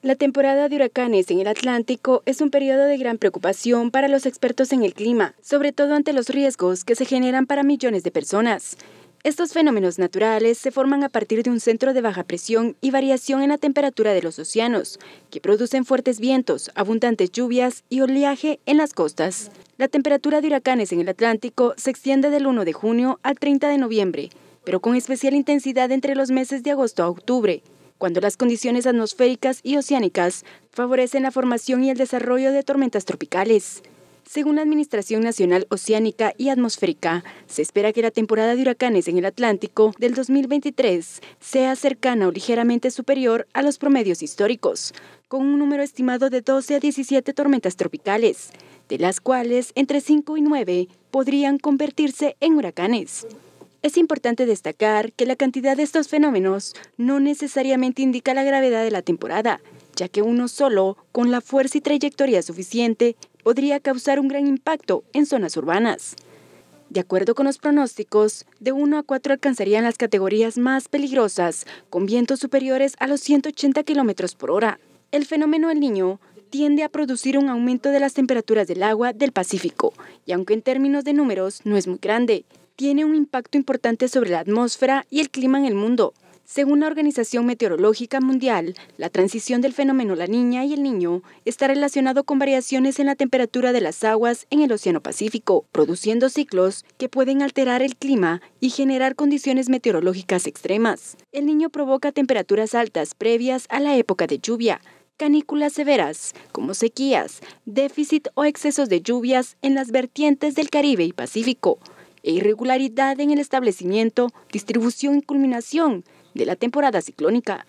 La temporada de huracanes en el Atlántico es un periodo de gran preocupación para los expertos en el clima, sobre todo ante los riesgos que se generan para millones de personas. Estos fenómenos naturales se forman a partir de un centro de baja presión y variación en la temperatura de los océanos, que producen fuertes vientos, abundantes lluvias y oleaje en las costas. La temperatura de huracanes en el Atlántico se extiende del 1 de junio al 30 de noviembre, pero con especial intensidad entre los meses de agosto a octubre, cuando las condiciones atmosféricas y oceánicas favorecen la formación y el desarrollo de tormentas tropicales. Según la Administración Nacional Oceánica y Atmosférica, se espera que la temporada de huracanes en el Atlántico del 2023 sea cercana o ligeramente superior a los promedios históricos, con un número estimado de 12 a 17 tormentas tropicales, de las cuales entre 5 y 9 podrían convertirse en huracanes. Es importante destacar que la cantidad de estos fenómenos no necesariamente indica la gravedad de la temporada, ya que uno solo, con la fuerza y trayectoria suficiente, podría causar un gran impacto en zonas urbanas. De acuerdo con los pronósticos, de 1 a 4 alcanzarían las categorías más peligrosas, con vientos superiores a los 180 km por hora. El fenómeno El Niño tiende a producir un aumento de las temperaturas del agua del Pacífico, y aunque en términos de números no es muy grande, tiene un impacto importante sobre la atmósfera y el clima en el mundo. Según la Organización Meteorológica Mundial, la transición del fenómeno La Niña y el Niño está relacionado con variaciones en la temperatura de las aguas en el Océano Pacífico, produciendo ciclos que pueden alterar el clima y generar condiciones meteorológicas extremas. El Niño provoca temperaturas altas previas a la época de lluvia, canículas severas, como sequías, déficit o excesos de lluvias en las vertientes del Caribe y Pacífico e irregularidad en el establecimiento, distribución y culminación de la temporada ciclónica.